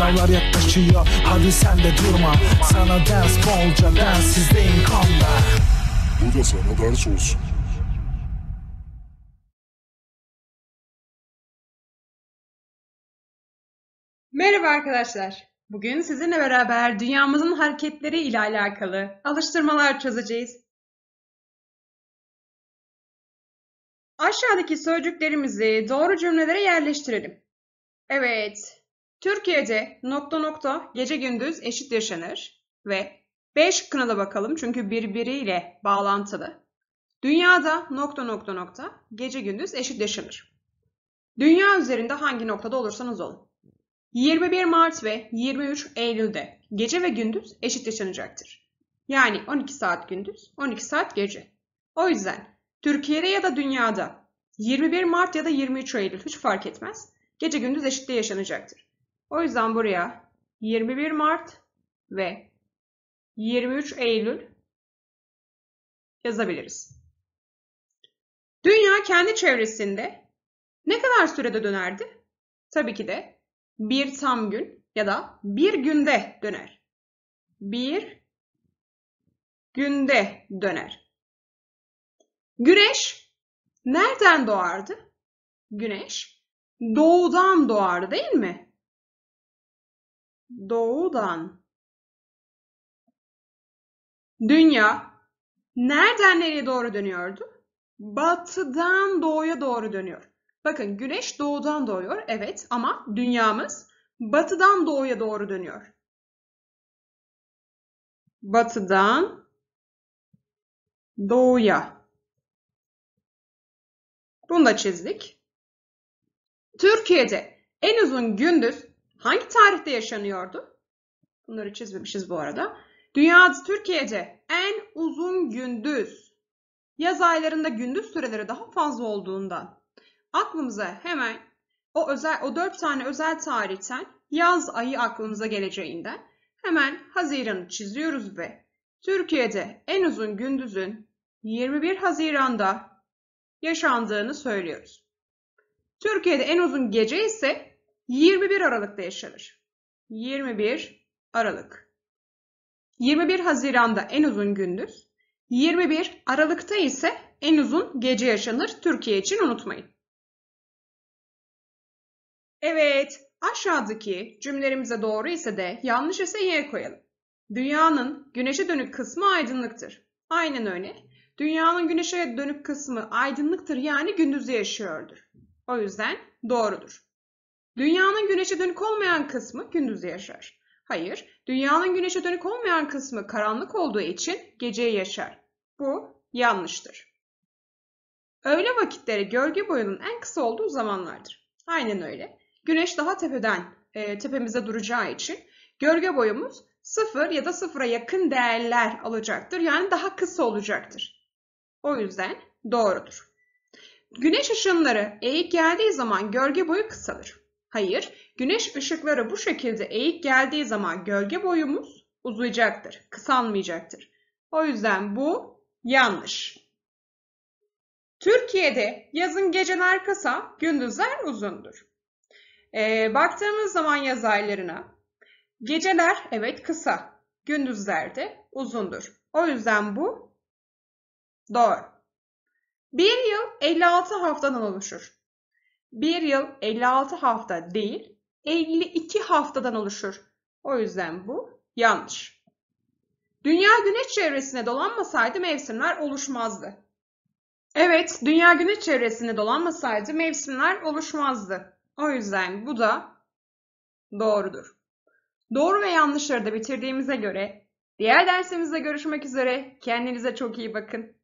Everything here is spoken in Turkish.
Sınavlar yaklaşıyor hadi sen de durma Sana ders bolca densizdeyim kanla Bu da sana ders olsun Merhaba arkadaşlar. Bugün sizinle beraber dünyamızın hareketleri ile alakalı alıştırmalar çözeceğiz. Aşağıdaki sözcüklerimizi doğru cümlelere yerleştirelim. Evet, Türkiye'de nokta nokta gece gündüz eşit yaşanır ve 5 kınada bakalım çünkü birbiriyle bağlantılı. Dünyada nokta nokta nokta gece gündüz eşit yaşanır. Dünya üzerinde hangi noktada olursanız olun. 21 Mart ve 23 Eylül'de gece ve gündüz eşit yaşanacaktır. Yani 12 saat gündüz, 12 saat gece. O yüzden Türkiye'de ya da dünyada 21 Mart ya da 23 Eylül hiç fark etmez. Gece gündüz eşitliği yaşanacaktır. O yüzden buraya 21 Mart ve 23 Eylül yazabiliriz. Dünya kendi çevresinde ne kadar sürede dönerdi? Tabii ki de bir tam gün ya da bir günde döner. Bir günde döner. Güneş nereden doğardı? Güneş doğudan doğardı değil mi? doğudan. Dünya nereden nereye doğru dönüyordu? Batıdan doğuya doğru dönüyor. Bakın güneş doğudan doğuyor evet ama dünyamız batıdan doğuya doğru dönüyor. Batıdan doğuya. Bunu da çizdik. Türkiye'de en uzun gündüz Hangi tarihte yaşanıyordu? Bunları çizmemişiz bu arada. Dünyada Türkiye'de en uzun gündüz. Yaz aylarında gündüz süreleri daha fazla olduğundan aklımıza hemen o özel o 4 tane özel tarihten yaz ayı aklımıza geleceğinden hemen Haziran'ı çiziyoruz ve Türkiye'de en uzun gündüzün 21 Haziran'da yaşandığını söylüyoruz. Türkiye'de en uzun gece ise 21 Aralık'ta yaşanır. 21 Aralık. 21 Haziran'da en uzun gündüz, 21 Aralık'ta ise en uzun gece yaşanır. Türkiye için unutmayın. Evet, aşağıdaki cümlelerimize doğru ise de yanlış ise Y koyalım. Dünyanın güneşe dönük kısmı aydınlıktır. Aynen öyle. Dünyanın güneşe dönük kısmı aydınlıktır yani gündüzü yaşıyordur. O yüzden doğrudur. Dünyanın güneşe dönük olmayan kısmı gündüz yaşar. Hayır, dünyanın güneşe dönük olmayan kısmı karanlık olduğu için geceyi yaşar. Bu yanlıştır. Öğle vakitleri gölge boyunun en kısa olduğu zamanlardır. Aynen öyle. Güneş daha tepeden e, tepemize duracağı için gölge boyumuz sıfır ya da sıfıra yakın değerler alacaktır. Yani daha kısa olacaktır. O yüzden doğrudur. Güneş ışınları eğik geldiği zaman gölge boyu kısalır. Hayır, güneş ışıkları bu şekilde eğik geldiği zaman gölge boyumuz uzayacaktır, kısalmayacaktır. O yüzden bu yanlış. Türkiye'de yazın geceler kısa, gündüzler uzundur. E, baktığımız zaman yaz aylarına geceler evet kısa, gündüzler de uzundur. O yüzden bu doğru. Bir yıl 56 haftadan oluşur bir yıl 56 hafta değil 52 haftadan oluşur. O yüzden bu yanlış. Dünya güneş çevresine dolanmasaydı mevsimler oluşmazdı. Evet, dünya güneş çevresine dolanmasaydı mevsimler oluşmazdı. O yüzden bu da doğrudur. Doğru ve yanlışları da bitirdiğimize göre diğer dersimizde görüşmek üzere. Kendinize çok iyi bakın.